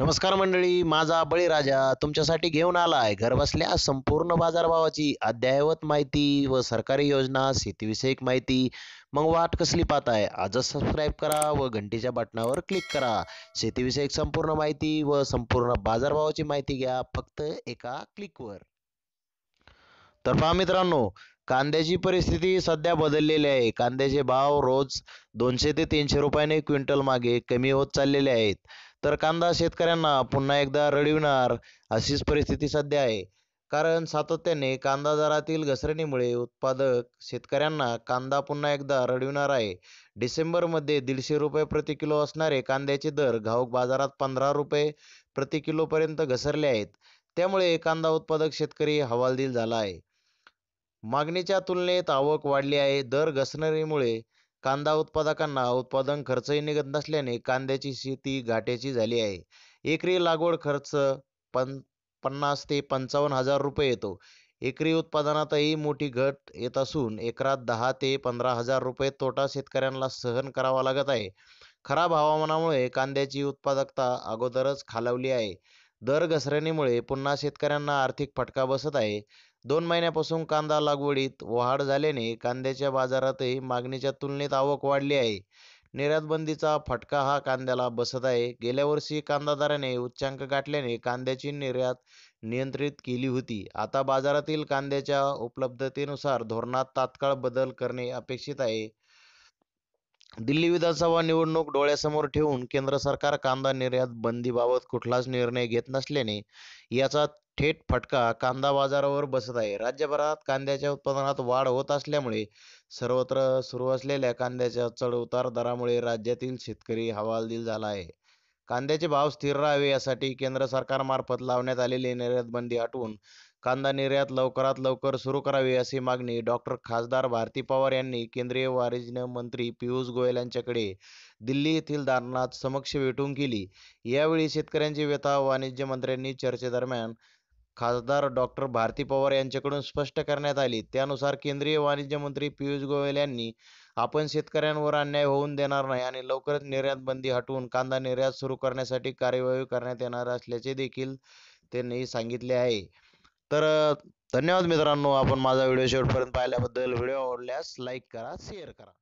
नमस्कार मंडळी माझा बळीराजा तुमच्यासाठी घेऊन आलाय घर घरबसल्या संपूर्ण बाजारभावाची अद्ययावत माहिती व सरकारी योजना शेतीविषयक माहिती मग वाट कसली पाहत आहे आजच सबस्क्राईब करा व घंटीच्या बटनावर क्लिक करा शेतीविषयक संपूर्ण माहिती व संपूर्ण बाजारभावाची माहिती घ्या फक्त एका क्लिकवर तर पहा मित्रांनो कांद्याची परिस्थिती सध्या बदललेली आहे कांद्याचे भाव रोज दोनशे ते तीनशे रुपयाने क्विंटल मागे कमी होत चाललेले आहेत तर कांदा शेतकऱ्यांना पुन्हा एकदा रडविणार अशीच परिस्थिती सध्या आहे कारण सातत्याने कांदा दरातील घसरणीमुळे उत्पादक शेतकऱ्यांना कांदा पुन्हा एकदा रडविणार आहे डिसेंबरमध्ये दीडशे रुपये प्रति किलो असणारे कांद्याचे दर घाऊक बाजारात पंधरा रुपये प्रति किलोपर्यंत घसरले आहेत त्यामुळे कांदा उत्पादक शेतकरी हवालदिल झाला आहे मागणीच्या तुलनेत आवक वाढली आहे दर घसरणीमुळे कांदा उत्पादकांना उत्पादन खर्चही निघत नसल्याने कांद्याची शेती घाट्याची झाली आहे एकरी लागवड खर्च पन पन्नास ते पंचावन्न हजार रुपये येतो एकरी उत्पादनातही मोठी घट येत असून एकरात दहा ते पंधरा हजार रुपये तोटा शेतकऱ्यांना सहन करावा लागत आहे खराब हवामानामुळे कांद्याची उत्पादकता अगोदरच खालावली आहे दर घसरणीमुळे पुन्हा शेतकऱ्यांना आर्थिक फटका बसत आहे दोन महिन्यापासून कांदा लागवडीत वाढ झाल्याने कांद्याच्या बाजारातही मागणीच्या तुलनेत आवक वाढली आहे निर्यातबंदीचा फटका हा कांद्याला बसत आहे गेल्या वर्षी कांदा उच्चांक गाठल्याने कांद्याची निर्यात नियंत्रित केली होती आता बाजारातील कांद्याच्या उपलब्धतेनुसार धोरणात तात्काळ बदल करणे अपेक्षित आहे दिल्ली विधानसभा निवडणूक डोळ्यासमोर ठेवून केंद्र सरकार कांदा निर्यात बंदीबाबत कुठलाच निर्णय घेत नसल्याने याचा थेट फटका कांदा बाजारावर बसत आहे. राज्यभरात कांद्याच्या उत्पादनात वाढ होत असल्यामुळे सर्वत्र सुरू असलेल्या कांद्याच्या चढउतार दरामुळे राज्यातील शेतकरी हवालदिल झाला आहे. कांद्याचे भाव स्थिर राहावे यासाठी केंद्र सरकारमार्फत लावण्यात आलेली निर्यातबंदी हटवून कांदा निर्यात लवकरात लवकर सुरू करावी अशी मागणी डॉक्टर खासदार भारती पवार यांनी केंद्रीय वाणिज्य मंत्री पियुष गोयल यांच्याकडे दिल्ली येथील दालनात समक्ष भेटून केली. यावेळी शेतकऱ्यांची व्यथा वाणिज्य मंत्र्यांनी चर्चेदरम्यान खासदार डॉक्टर भारती पवार यांच्याकडून स्पष्ट करण्यात आली. त्यानुसार केंद्रीय वाणिज्य मंत्री पियुष गोयल यांनी आपण शेतकऱ्यांवर अन्याय होऊन देणार नाही आणि लवकरच निर्यात बंदी हटवून कांदा निर्यात सुरू करण्यासाठी कार्यवाही करण्यात येणार असल्याचे देखील त्यांनी सांगितले आहे. तर धन्यवाद मित्रांनो आपण माझा व्हिडिओ शेवटपर्यंत पाहिल्याबद्दल. व्हिडिओ आवडल्यास लाईक करा, शेअर करा.